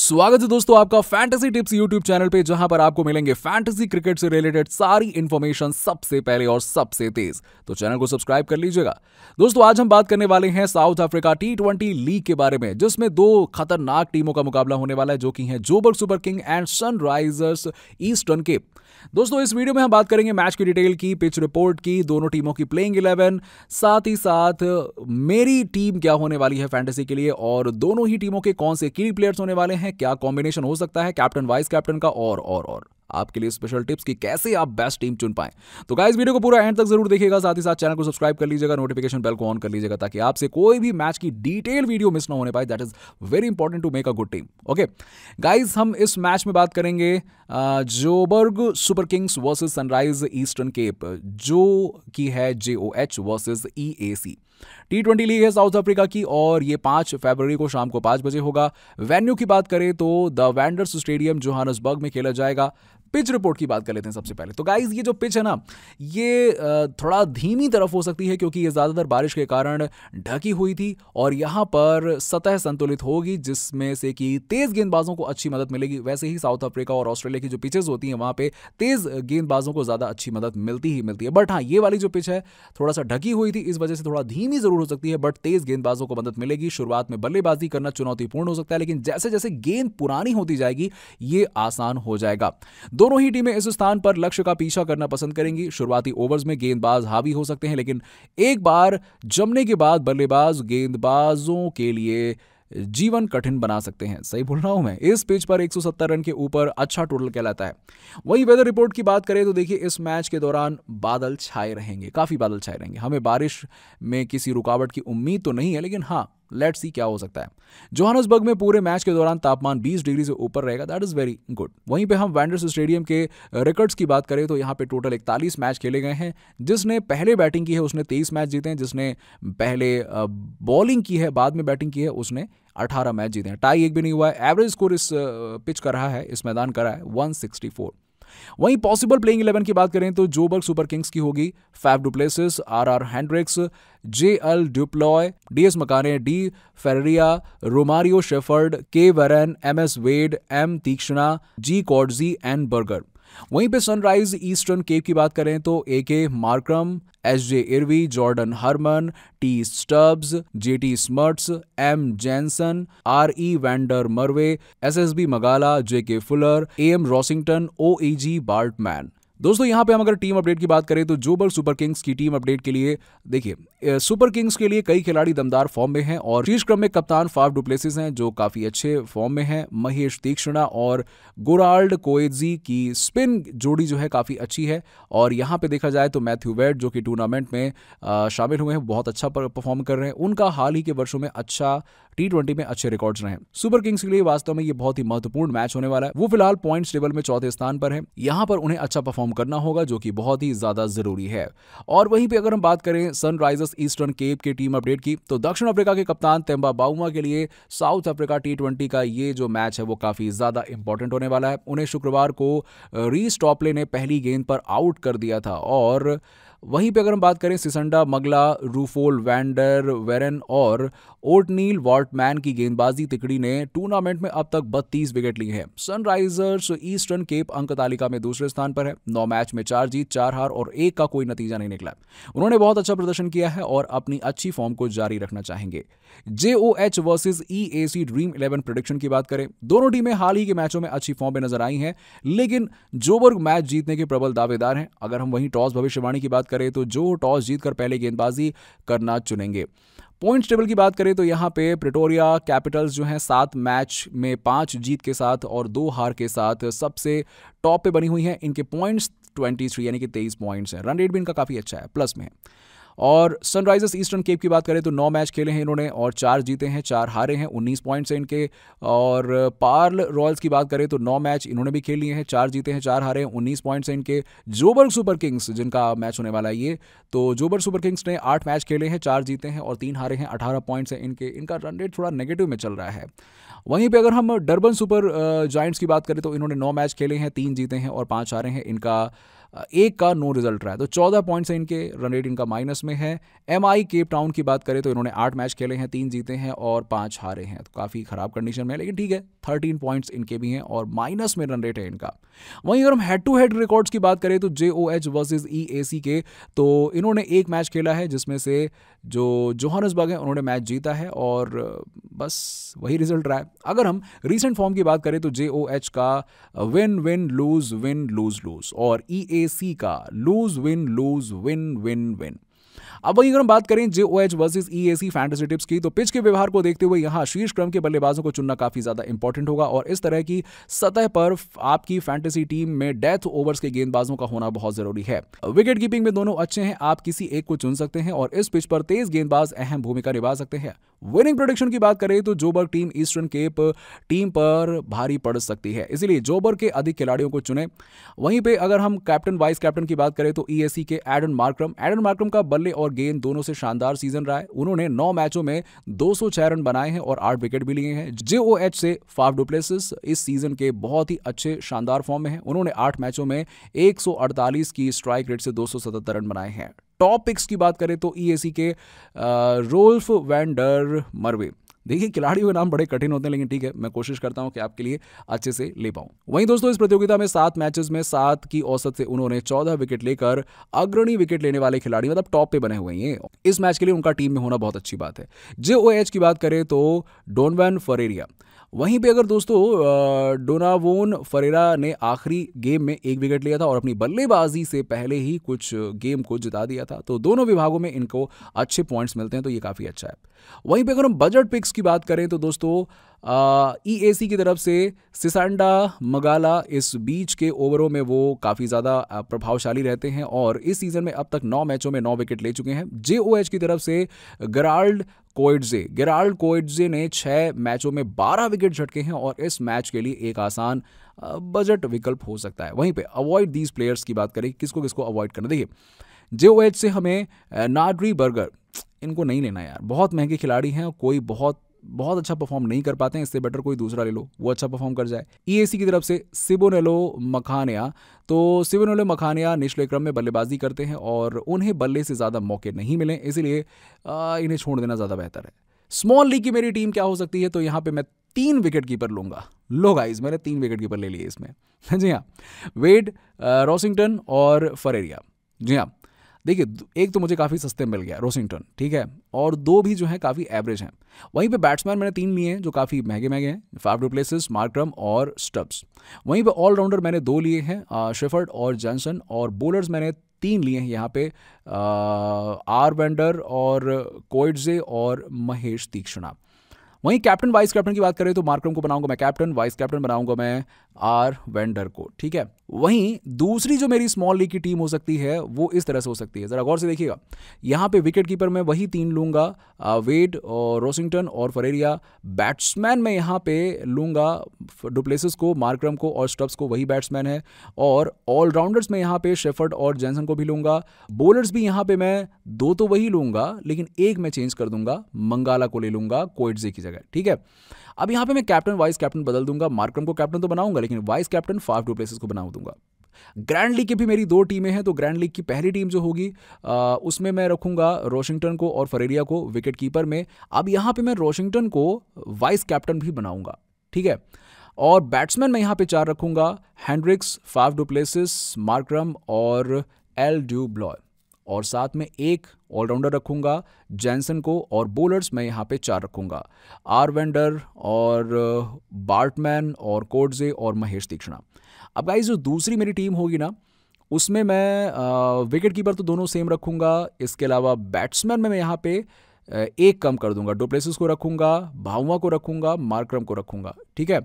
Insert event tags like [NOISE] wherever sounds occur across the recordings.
स्वागत है दोस्तों आपका फैंटेसी टिप्स यूट्यूब चैनल पे जहां पर आपको मिलेंगे फैंटेसी क्रिकेट से रिलेटेड सारी इन्फॉर्मेशन सबसे पहले और सबसे तेज तो चैनल को सब्सक्राइब कर लीजिएगा दोस्तों आज हम बात करने वाले हैं South Africa T twenty league के बारे में जिसमें दो खतरनाक टीमों का मुकाबला होने वाला है जो कि है Joburg Super King and Sunrisers Eastern के दोस्तों इस वीडियो में हम बात करेंगे मैच की डिटेल की पिच रिपोर्ट की दोनों टीमों की प्लेइंग इलेवन साथ ही साथ मेरी टीम क्या होने वाली है फैंटेसी के लिए और दोनों ही टीमों के कौन से की प्लेयर्स होने वाले हैं हैं क्या कॉम्बिनेशन हो सकता है कैप्टन वाइस कैप्टन का और और और आपके लिए स्पेशल टिप्स कि कैसे आप बेस्ट टीम चुन पाएं तो गाइस वीडियो को पूरा एंड तक जरूर देखिएगा साथ ही साथ चैनल को सब्सक्राइब कर लीजिएगा नोटिफिकेशन बेल को ऑन कर लीजिएगा ताकि आपसे कोई भी मैच की डिटेल वीडियो मिस ना होने पाए that is very important to make a good team okay guys हम इस मैच में बात करेंगे Joburg Super Kings versus Sunrise Eastern Cape जो की है J O H versus E e A C T twenty league है साउथ अफ्रीका की और ये पांच फरवरी को शाम को पांच बजे होगा वेन्यू की बात करें तो द वैंडर्स स्टेडियम जोहानसबर्ग में खेला जाएगा पिच रिपोर्ट की बात कर लेते हैं सबसे पहले तो गाइज ये जो पिच है ना ये थोड़ा धीमी तरफ हो सकती है क्योंकि ये ज़्यादातर बारिश के कारण ढकी हुई थी और यहां पर सतह संतुलित होगी जिसमें से कि तेज़ गेंदबाजों को अच्छी मदद मिलेगी वैसे ही साउथ अफ्रीका और ऑस्ट्रेलिया की जो पिचेज होती हैं वहाँ पर तेज़ गेंदबाजों को ज़्यादा अच्छी मदद मिलती ही मिलती है बट हाँ ये वाली जो पिच है थोड़ा सा ढकी हुई थी इस वजह से थोड़ा धीमी ज़रूर हो सकती है बट तेज़ गेंदबाजों को मदद मिलेगी शुरुआत में बल्लेबाजी करना चुनौतीपूर्ण हो सकता है लेकिन जैसे जैसे गेंद पुरानी होती जाएगी ये आसान हो जाएगा दोनों ही टीमें इस स्थान पर लक्ष्य का पीछा करना पसंद करेंगी शुरुआती ओवर्स में गेंदबाज हावी हो सकते हैं लेकिन एक बार जमने के बाद बल्लेबाज गेंदबाजों के लिए जीवन कठिन बना सकते हैं सही बोल रहा हूं मैं इस पिच पर 170 रन के ऊपर अच्छा टोटल कहलाता है वहीं वेदर रिपोर्ट की बात करें तो देखिए इस मैच के दौरान बादल छाए रहेंगे काफ़ी बादल छाए रहेंगे हमें बारिश में किसी रुकावट की उम्मीद तो नहीं है लेकिन हाँ लेट सी क्या हो सकता है जोहानसबर्ग में पूरे मैच के दौरान तापमान 20 डिग्री से ऊपर रहेगा दैट इज़ वेरी गुड वहीं पे हम वैंडर्स स्टेडियम के रिकॉर्ड्स की बात करें तो यहाँ पे टोटल 41 मैच खेले गए हैं जिसने पहले बैटिंग की है उसने 23 मैच जीते हैं जिसने पहले बॉलिंग की है बाद में बैटिंग की है उसने 18 मैच जीते हैं टाई एक भी नहीं हुआ है एवरेज स्कोर इस पिच का रहा है इस मैदान का रहा है 164 वहीं पॉसिबल प्लेइंग इलेवन की बात करें तो जोबर्ग सुपर किंग्स की होगी Faf du Plessis R R Hendricks J L du Plooy D S Makhanya D Ferreira Romario Shepherd K Verreynne M S Wade M Theekshana G Coetzee and Burger वहीं पे sunrise Eastern cap की बात करें तो A K Markram S J Erwee Jordan Hermann T Stubbs J T Smuts M Jansen R E e van der Merwe S S B Magala J K Fuller A M Rossington O E G Baartman दोस्तों यहाँ पे हम अगर team update की बात करें तो Joburg Super Kings की टीम अपडेट के लिए देखिए सुपर किंग्स के लिए कई खिलाड़ी दमदार फॉर्म में हैं और शीर्ष क्रम में कप्तान फाफ डुप्लेसिस हैं जो काफी अच्छे फॉर्म में हैं महेश तीक्षणा और गोराल्ड कोएजी की स्पिन जोड़ी जो है काफी अच्छी है और यहाँ पर देखा जाए तो मैथ्यू वेड जो कि टूर्नामेंट में शामिल हुए हैं बहुत अच्छा परफॉर्म कर रहे हैं उनका हाल ही के वर्षों में अच्छा टी में अच्छे रिकॉर्ड रहे सुपर किंग्स के लिए वास्तव में ये बहुत ही महत्वपूर्ण मैच होने वाला है वो फिलहाल पॉइंट टेबल में चौथे स्थान पर है यहाँ पर उन्हें अच्छा परफॉर्म करना होगा जो की बहुत ही ज्यादा जरूरी है और वहीं पर अगर हम बात करें सनराइजर्स ईस्टर्न केप के टीम अपडेट की तो दक्षिण अफ्रीका के कप्तान तेम्बा बाउमा के लिए साउथ अफ्रीका टी का ये जो मैच है वो काफी ज्यादा इंपॉर्टेंट होने वाला है उन्हें शुक्रवार को री स्टॉपले ने पहली गेंद पर आउट कर दिया था और वहीं पे अगर हम बात करें सिसंडा मगला रूफोल वैंडर वेरन और ओटनील वॉल्टमैन की गेंदबाजी तिकड़ी ने टूर्नामेंट में अब तक बत्तीस विकेट लिए हैं सनराइजर्स ईस्टर्न केप अंक तालिका में दूसरे स्थान पर है नौ मैच में चार जीत चार हार और एक का कोई नतीजा नहीं निकला उन्होंने बहुत अच्छा प्रदर्शन किया है और अपनी अच्छी फॉर्म को जारी रखना चाहेंगे JOH A C Dream Eleven prediction की बात करें दोनों टीमें हाल ही के मैचों में अच्छी फॉर्म में नजर आई हैं लेकिन जोबर्ग मैच जीतने के प्रबल दावेदार हैं अगर हम वहीं टॉस भविष्यवाणी की बात करें तो जो टॉस जीतकर पहले गेंदबाजी करना चुनेंगे पॉइंट्स टेबल की बात करें तो यहाँ पे प्रिटोरिया कैपिटल्स जो हैं सात मैच में पांच जीत के साथ और दो हार के साथ सबसे टॉप पे बनी हुई हैं इनके पॉइंट्स 23 यानी कि 23 पॉइंट्स हैं रन रेट भी इनका काफ़ी अच्छा है प्लस में है और सनराइजर्स ईस्टर्न केप की बात करें तो नौ मैच खेले हैं इन्होंने और चार जीते हैं चार हारे हैं उन्नीस पॉइंट्स हैं इनके और पार्ल रॉयल्स की बात करें तो नौ मैच इन्होंने भी खेल लिए हैं चार जीते हैं चार हारे हैं उन्नीस पॉइंट्स हैं इनके जोबर्ग सुपर किंग्स जिनका मैच होने वाला है ये तो जोबर्ग सुपर किंग्स ने आठ मैच खेले हैं चार जीते हैं और तीन हारे हैं अठारह पॉइंट्स हैं इनके इनका रन रेट थोड़ा नेगेटिव में चल रहा है वहीं पर अगर हम डर्बन सुपर जॉइंट्स की बात करें तो इन्होंने नौ मैच खेले हैं तीन जीते हैं और पाँच हारे हैं इनका एक का नो रिजल्ट रहा है तो चौदह पॉइंट्स इनके रन रेट इनका माइनस में है एम आई केप टाउन की बात करें तो इन्होंने आठ मैच खेले हैं तीन जीते हैं और पाँच हारे हैं तो काफ़ी ख़राब कंडीशन में है लेकिन ठीक है थर्टीन पॉइंट्स इनके भी हैं और माइनस में रन रेट है इनका वहीं अगर हम हेड टू हेड रिकॉर्ड्स की बात करें तो J O H versus E A सी के तो इन्होंने एक मैच खेला है जिसमें से जो जोहानसबर्ग है उन्होंने मैच जीता है और बस वही रिजल्ट रहा है अगर हम रिसेंट फॉर्म की बात करें तो जे ओ एच का win win lose win lose lose और ई ए सी का lose win lose win win win अब वही अगर हम बात करें J O H versus E AC fantasy tips की तो पिच के व्यवहार को देखते हुए यहाँ शीर्ष क्रम के बल्लेबाजों को चुनना काफी ज्यादा इंपॉर्टेंट होगा और इस तरह की सतह पर आपकी फैंटेसी टीम में डेथ ओवर्स के गेंदबाजों का होना बहुत जरूरी है विकेट कीपिंग में दोनों अच्छे हैं आप किसी एक को चुन सकते हैं और इस पिच पर तेज गेंदबाज अहम भूमिका निभा सकते हैं विनिंग प्रोडिक्शन की बात करें तो Joburg team Eastern Cape team पर भारी पड़ सकती है इसलिए जोबर्ग के अधिक खिलाड़ियों को चुने वहीं पे अगर हम कैप्टन वाइस कैप्टन की बात करें तो ईएससी e के एडन मार्क्रम एडन मार्क्रम का बल्ले और और गेन दोनों से शानदार सीजन रहा है उन्होंने नौ मैचों में दो रन बनाए हैं और आठ विकेट भी लिए हैं जे से फाफ डुप्लेस इस सीजन के बहुत ही अच्छे शानदार फॉर्म में है उन्होंने आठ मैचों में एक की स्ट्राइक रेट से दो रन बनाए हैं टॉप पिक्स की बात करें तो ई e के रोल्फ वैंडर मरवे देखिए खिलाड़ियों के नाम बड़े कठिन होते हैं लेकिन ठीक है मैं कोशिश करता हूं कि आपके लिए अच्छे से ले पाऊं वहीं दोस्तों इस प्रतियोगिता में सात मैचेस में सात की औसत से उन्होंने चौदह विकेट लेकर अग्रणी विकेट लेने वाले खिलाड़ी मतलब टॉप पे बने हुए हैं इस मैच के लिए उनका टीम में होना बहुत अच्छी बात है जे की बात करें तो डोनवैन फरेरिया वहीं पे अगर दोस्तों डोनावोन फरेरा ने आखिरी गेम में एक विकेट लिया था और अपनी बल्लेबाजी से पहले ही कुछ गेम को जिता दिया था तो दोनों विभागों में इनको अच्छे पॉइंट्स मिलते हैं तो ये काफ़ी अच्छा है वहीं पर अगर हम बजट पिक्स की बात करें तो दोस्तों ई e की तरफ से सिसांडा मगाला इस बीच के ओवरों में वो काफ़ी ज़्यादा प्रभावशाली रहते हैं और इस सीज़न में अब तक नौ मैचों में नौ विकेट ले चुके हैं जे की तरफ से गराल्ड कोइडजे गराल्ड कोइडजे ने छः मैचों में बारह विकेट झटके हैं और इस मैच के लिए एक आसान बजट विकल्प हो सकता है वहीं पे अवॉइड दीज प्लेयर्स की बात करें किसको किसको अवॉइड करना देखिए जे से हमें नाडरी बर्गर इनको नहीं लेना यार बहुत महंगे खिलाड़ी हैं कोई बहुत बहुत अच्छा परफॉर्म नहीं कर पाते हैं इससे बेटर कोई दूसरा ले लो वो अच्छा परफॉर्म कर जाए ई e की तरफ से सिबोनेलो मखानिया तो सिबोनेलो मखानिया निचले क्रम में बल्लेबाजी करते हैं और उन्हें बल्ले से ज़्यादा मौके नहीं मिले इसीलिए इन्हें छोड़ देना ज़्यादा बेहतर है स्मॉल लीग की मेरी टीम क्या हो सकती है तो यहाँ पर मैं तीन विकेट कीपर लूंगा लो गाइज मैंने तीन विकेट कीपर ले लिए इसमें [LAUGHS] जी हाँ वेड रॉसिंगटन और फरेरिया जी हाँ देखिए एक तो मुझे काफ़ी सस्ते मिल गया रोसिंगटन ठीक है और दो भी जो है काफ़ी एवरेज हैं वहीं पे बैट्समैन मैंने तीन लिए हैं जो काफ़ी महंगे महंगे हैं फाइव डुप्लेसिस मार्क्रम और स्टब्स वहीं पे ऑलराउंडर मैंने दो लिए हैं शेफर्ड और जॉनसन और बोलर्स मैंने तीन लिए हैं यहाँ पे आर वेंडर और कोइडजे और महेश तीक्षणा वहीं कैप्टन वाइस कैप्टन की बात करें तो मार्क्रम को बनाऊंगा मैं कैप्टन वाइस कैप्टन बनाऊंगा मैं आर वेंडर को ठीक है वहीं दूसरी जो मेरी स्मॉल लीग की टीम हो सकती है वो इस तरह से हो सकती है ज़रा गौर से देखिएगा यहाँ पे विकेट कीपर मैं वही तीन लूंगा वेड और रोसिंगटन और फरेरिया बैट्समैन मैं यहाँ पे लूँगा डुप्लेसिस को मार्क्रम को और स्टब्स को वही बैट्समैन है और ऑलराउंडर्स में यहाँ पे शेफर्ड और जैनसन को भी लूँगा बॉलर्स भी यहाँ पे मैं दो तो वही लूँगा लेकिन एक मैं चेंज कर दूंगा मंगाला को ले लूँगा कोइटजे की जगह ठीक है अब यहाँ पे मैं कैप्टन वाइस कैप्टन बदल दूंगा मार्क्रम को कैप्टन तो बनाऊंगा लेकिन vice captain Faf du Plessis को बना दूंगा ग्रैंड लीग की भी मेरी दो टीमें हैं तो ग्रैंड लीग की पहली टीम जो होगी उसमें मैं रखूंगा रोशिंगटन को और फरेरिया को विकेट कीपर में अब यहाँ पे मैं रोशिंगटन को वाइस कैप्टन भी बनाऊंगा ठीक है और बैट्समैन में यहाँ पे चार रखूंगा हैंड्रिक्स फाइव डुप्लेसिस मार्क्रम और एल ड्यू ब्लॉय और साथ में एक ऑलराउंडर रखूंगा जैनसन को और बोलर्स मैं यहाँ पे चार रखूंगा आर वेंडर और बार्टमैन uh, और कोडजे और महेश तीक्षणा अब गाइस जो दूसरी मेरी टीम होगी ना उसमें मैं विकेट uh, कीपर तो दोनों सेम रखूंगा इसके अलावा बैट्समैन में मैं यहाँ पे uh, एक कम कर दूंगा डोप्लेसिस को रखूंगा भावुआ को रखूंगा मार्क्रम को रखूंगा ठीक है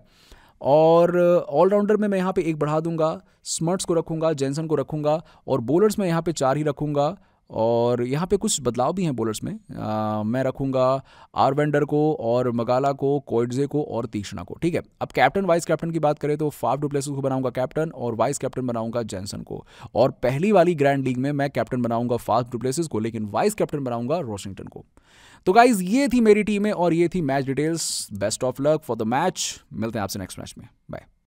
और ऑलराउंडर में मैं यहाँ पे एक बढ़ा दूंगा स्मर्ट्स को रखूंगा जेंसन को रखूंगा और बॉलर्स में यहाँ पे चार ही रखूंगा और यहाँ पे कुछ बदलाव भी हैं बॉलर्स में आ, मैं रखूँगा आरवेंडर को और मगाला को कोइडजे को और तीक्षणा को ठीक है अब कैप्टन वाइस कैप्टन की बात करें तो फाफ डुप्लेस को बनाऊंगा कैप्टन और वाइस कैप्टन बनाऊंगा जैनसन को और पहली वाली ग्रैंड लीग में मैं कैप्टन बनाऊंगा फाफ डुप्लेसिस को लेकिन वाइस कैप्टन बनाऊंगा रॉशिंगटन को तो गाइज ये थी मेरी टीमें और ये थी match details best of luck for the match मिलते हैं आपसे नेक्स्ट मैच में बाय